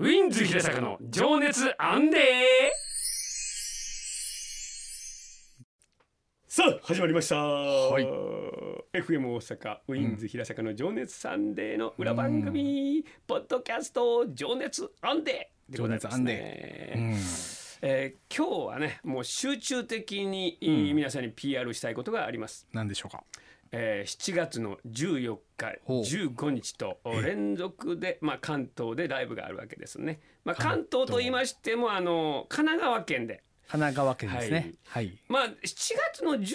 ウィンズ平坂の情熱アンデーさあ始まりました、はい、FM 大阪ウィンズ平坂の情熱サンデーの裏番組、ポッドキャスト情熱アンデー情熱アンデー、うんえー、今日はねもう集中的に皆さんに PR したいことがあります。何でしょうかえ7月の14日15日と連続で、まあ、関東でライブがあるわけですね、まあ、関東と言いましてもあの神奈川県で神奈川県ですね、はい、はい、まあ、7月の14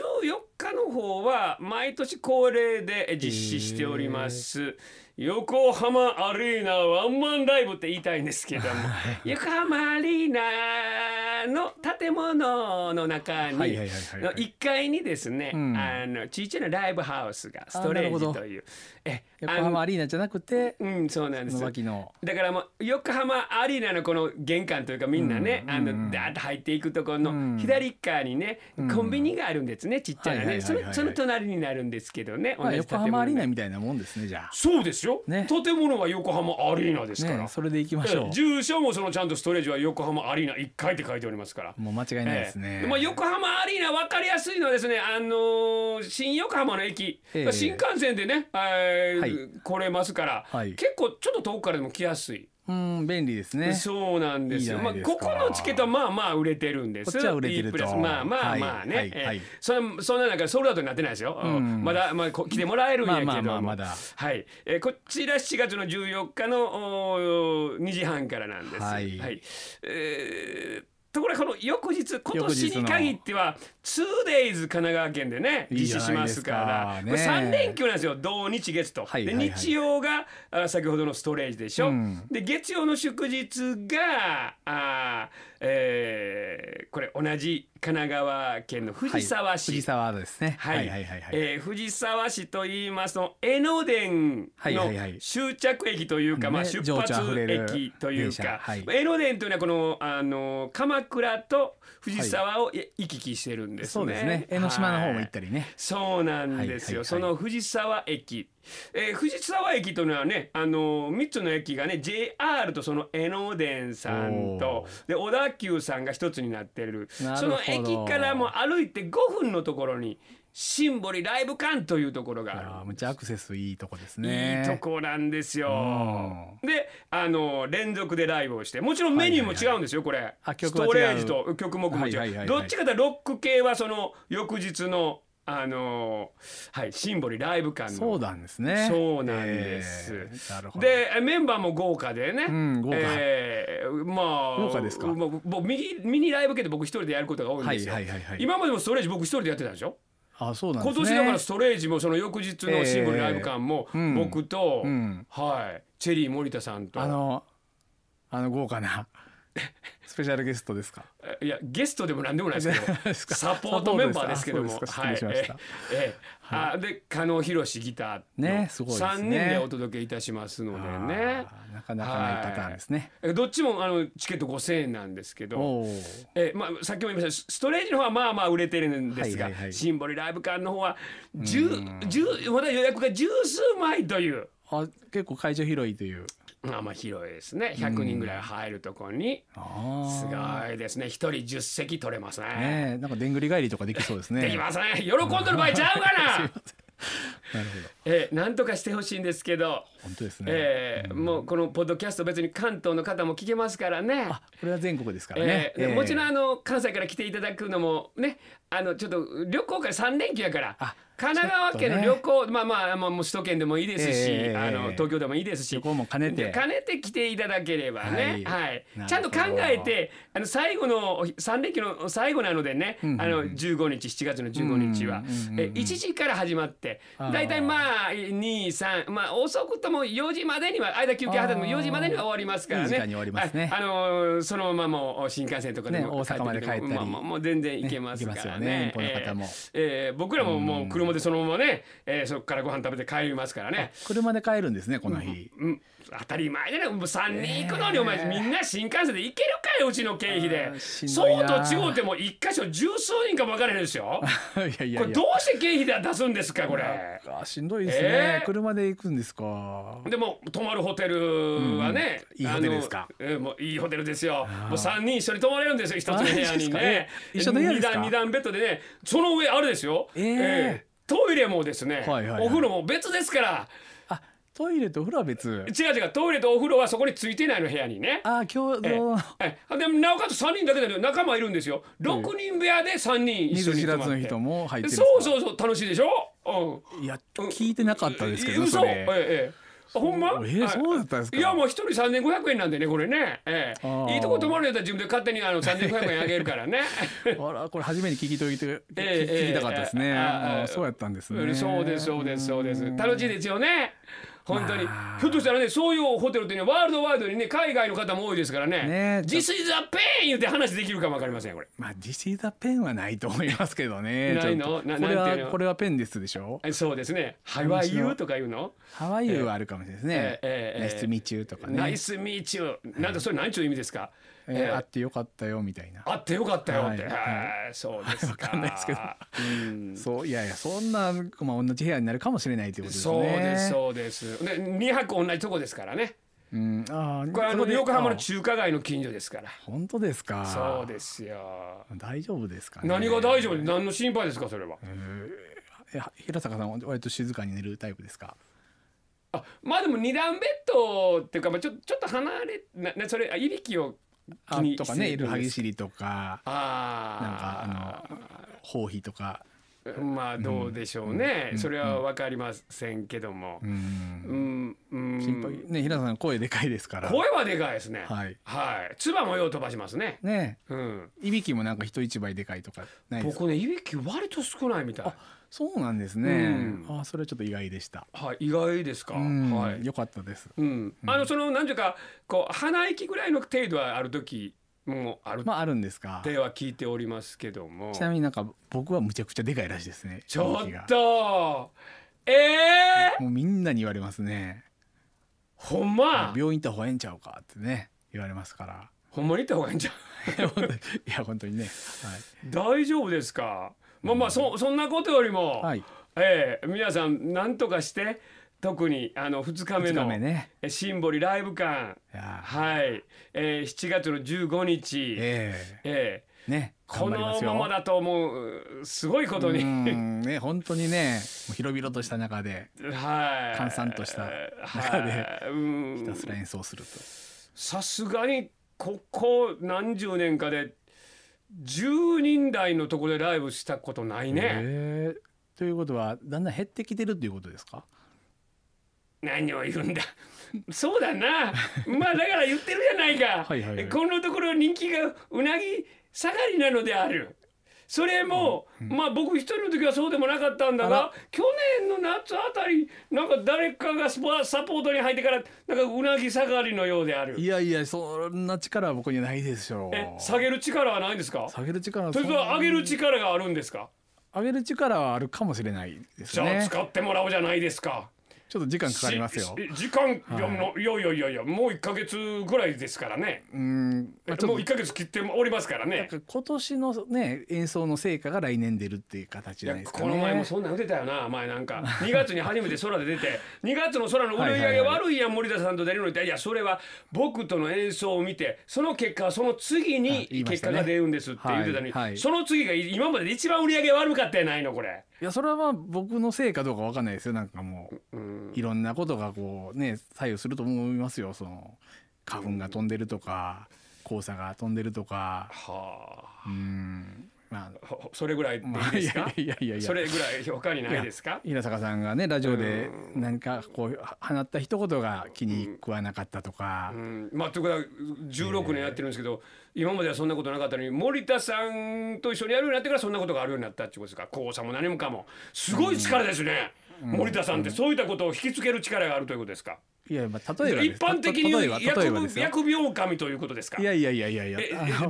日の方は毎年恒例で実施しております横浜アリーナワンマンライブって言いたいんですけども横浜アリーナあの建物の中にの1階にですね、うんあのちっちゃなライブハウスがストレージというえ横あ浜のアリーナじゃなくてうんそうなんですののだからもう横浜アリーナのこの玄関というかみんなね、うあうんのダーッと入っていくところの左側にね、うんコンビニがあるんですねちっちゃなね、そのその隣になるんですけどね同じ横建浜アリーナみたいなもんですねじゃあそうですよ、ね建物は横浜アリーナですから、ね、それでいきましょう、住所もそのちゃんとストレージは横浜アリーナ1階って書いてありますからもう間違いないですね、えー、まあ、横浜アリーナ分かりやすいのはですね、あのー、新横浜の駅、えー、新幹線でね、えー、はい、来れますから、はい、結構ちょっと遠くからでも来やすい。うん便利ですね。そうなんですよ。いいまあここのチケットはまあまあ売れてるんです。こっちは売れてると。まあまあまあね。はいはいそんそんな中ソールアウトになってないですよ。うん、まだまあ来てもらえるんやけど。まあまあまだ。はい。えー、こちら7月の14日のお2時半からなんです。はい。はい、えーところがこの翌日今年に限っては 2days 神奈川県でね実施しますからいい、3連休なんですよ土日月と、はいはいはい、で日曜があ先ほどのストレージでしょ、うん、で月曜の祝日がああえー、これ同じ神奈川県の藤沢市、はい、藤沢ですね、はい、はいはいはい、えー、藤沢市と言いますと江ノ電の終着駅というか、はいはいはい、まあ、出発駅というか、ねはい、江ノ電というのはこのあの鎌倉と藤沢を行き来してるんですね、そうですね江ノ島の方も行ったりね、そうなんですよ、はいはいはい、その藤沢駅えー、藤沢駅というのはね、あのー、3つの駅がね JR とその江ノ電さんとで小田急さんが一つになってるその駅からも歩いて5分のところにシンボリライブ館というところがあるむちゃアクセスいいとこですねいいとこなんですよ、であの連続でライブをしてもちろんメニューも違うんですよ、これストレージと曲目も違う、はいはいはいはい、どっちかというとロック系はその翌日のあのはい、シンボリライブ感のそうなんですねそうなんです、えー、でメンバーも豪華でね、うん、豪華、えー、まあ豪華ですか、まあ、ミニミニライブ系で僕一人でやることが多いんですよ、はいはいはい今までもストレージ僕一人でやってたでしょあそうなんです、ね、今年だからストレージもその翌日のシンボルライブ感も僕と、えーうん、はい、チェリー森田さんとあのあの豪華なスペシャルゲストですか。いやゲストでも何でもないですけど、サポートメンバーですけども、はい。あで加納博ギターねすごい三人でお届けいたしますのでね。なかなかないパターンですね。どっちもあのチケット五千円なんですけど、えまあさっきも言いましたストレージの方はまあまあ売れてるんですが、シンボリライブ館の方は十十まだ予約が十数枚という。あ結構会場広いという。あまあ広いですね。100人ぐらい入るとこに、うん、すごいですね。一人10席取れますね。ねなんかでんぐり返りとかできそうですね。できますね。喜んでる場合ちゃうかな。なるほど。えー、なんとかしてほしいんですけど。本当ですね。えー、うん、もうこのポッドキャスト別に関東の方も聞けますからね。あこれは全国ですからね。えー、もちろんあの関西から来ていただくのもね、あのちょっと旅行から3連休やから神奈川県の旅行、ね、まあまあ、まあ、首都圏でもいいですし、えー、あの東京でもいいですし旅行も兼ねて兼ねて来ていただければね、はい、はい、ちゃんと考えてあの最後の3連休の最後なのでね、うんうん、あの15日7月の15日は、うんうん、え1時から始まって大体まあ23まあ遅くとも4時までには間休憩挟んでも4時までには終わりますからね。あ、のそのままもう新幹線とかでも、ね、大阪まで帰ったり、まあ、もう全然行けますからね。ね遠方の方も、えー、僕らももう車でそのままね、えー、そこからご飯食べて帰りますからね車で帰るんですねこの日、うん、当たり前だねもう3人行くのにお前、みんな新幹線で行けるかいうちの経費でそうと地方ても一箇所十数人か分かれるんですよ いやこれどうして経費で出すんですかこれあしんどいですね、えー、車で行くんですかでも泊まるホテルはね、うん、いいホテルですか、えー、もういいホテルですよもう3人一緒に泊まれるんですよ一つの部屋にね一緒の部屋ですか 2, 段2段ベッドでねその上あれですよ、えー、えー、トイレもですね、はいはいはい、お風呂も別ですからトイレとお風呂は別違う違うトイレとお風呂はそこについてないの部屋にねああ今日。えええ、でもなおかつ3人だけだけど仲間いるんですよ6人部屋で3人一緒に泊まってそうそうそう楽しいでしょ、うん、いや聞いてなかったですけど、うん、それ、ええええほんまえー、そうだったんですかいやもう一人三千五百円なんでねこれね、えー、いいとこ泊まるやったら自分で勝手にあの三千五百円あげるからねあ らこれ初めに聞き取りて、えー、聞きたかったですね、えー、そうやったんですねそうですそうですそうです楽しいですよね本当に、まあ、ひょっとしたらねそういうホテルってねワールドワイドにね海外の方も多いですからねね This is a pain 言って話できるかも分かりませんこれまあ This is a pain はないと思いますけどね ないのなこれはこれはペンですでしょそうですねハワイユーとか言うのハワイユーはあるかもしれないですね、えーえー、ナイスミチューとかねナイスミチューなんだそれ何ちゅう意味ですか、はいえー、あってよかったよみたいなあってよかったよって、はいはい、そうですか分かんないですけど、うん、そういやいやそんな、まあ、同じ部屋になるかもしれないということですねそうですそうですで2泊同じとこですからねうん、あこれあの横浜の中華街の近所ですから本当ですかそうですよ大丈夫ですか、ね、何が大丈夫何の心配ですかそれは、えー、平坂さんは割と静かに寝るタイプですかあまあでも二段ベッドっていうか、まあ、ちょちょっと離れなそれいびきをあとかねエルハギシリとかなんかあの包皮とかまあどうでしょうね、うん、それは分かりませんけども、うんうん、心配ね平さん声でかいですから声はでかいですねはい、はい、唾もよう飛ばしますねねうんいびきもなんか人一倍でかいとかないです僕ねいびき割と少ないみたいそうなんですね、うん、あそれちょっと意外でしたはい意外ですか、はいよかったですうん、あのその何ていうかこう鼻息ぐらいの程度はある時もあるまああるんですかでは聞いておりますけどもちなみになんか僕はむちゃくちゃでかいらしいですねちょっとえー、もうみんなに言われますねほんま病院行った方がええんちゃうかってね言われますからほんまに行った方がええんちゃう いや本当にね、はい、大丈夫ですかまあまあそそんなことよりも、はい、えー、皆さん何とかして特にあの2日目のシンボリライブ館、はいえー、7月の15日、えー、えー、ね、このままだともうすごいことに、ね、本当にね広々とした中で、はい、閑散とした中で、ひたすら演奏すると。さすがにここ何十年かで10人台のところでライブしたことないね。ということはだんだん減ってきてるっていうことですか何を言うんだそうだなまあだから言ってるじゃないかはい、このところ人気がうなぎ下がりなのであるそれも、うんうん、まあ僕一人の時はそうでもなかったんだが去年の夏あたりなんか誰かがスパサポートに入ってからなんかうなぎ下がりのようであるいやいやそんな力は僕にないでしょうえ下げる力はないんですか下げる力はそれと上げる力があるんですか上げる力はあるかもしれないですねじゃあ使ってもらおうじゃないですかちょっと時間かかりますよ。時間、はい、いやいやいやいや、もう1か月ぐらいですからね。うん、もう1か月切っておりますからね。今年のね、演奏の成果が来年出るっていう形じゃないですか、ね、この前もそんなの出たよな、前なんか。2 月に初めて空で出て、2月の空の売り上げ悪いやん、森田さんと出るのに、いや、それは僕との演奏を見て、その結果はその次に結果が出るんですって言ってたのに、ねはいはい、その次が今までで一番売り上げ悪かったやないの、これ。いやそれは僕のせいかどうかわかんないですよなんかもう、うん、いろんなことがこうね左右すると思いますよその花粉が飛んでるとか、黄砂が飛んでるとか。はあ、うんまあ、それぐらいでいいですか、いやいやいやそれぐらい他にないですか平坂さんがねラジオで何かこう放った一言が気に食わなかったとか、うんまあということ16年やってるんですけど、今まではそんなことなかったのに森田さんと一緒にやるようになってからそんなことがあるようになったってことですか校舎も何もかもすごい力ですね、森田さんってそういったことを引きつける力があるということですか、いや、まあ、例えば一般的に疫疫病神ということですかいやいやいやいやいや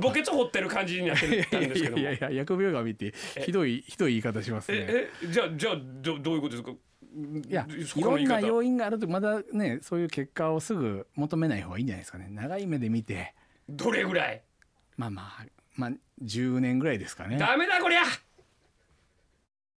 墓穴掘ってる感じになっていんですけどいやいやや、病神ってひどいひどい言い方しますねええじゃあじゃあどどういうことですかいやいろんな要因があるとまだねそういう結果をすぐ求めない方がいいんじゃないですかね長い目で見てどれぐらいまあまあまあや、い年ぐらいですかねダメだこりゃ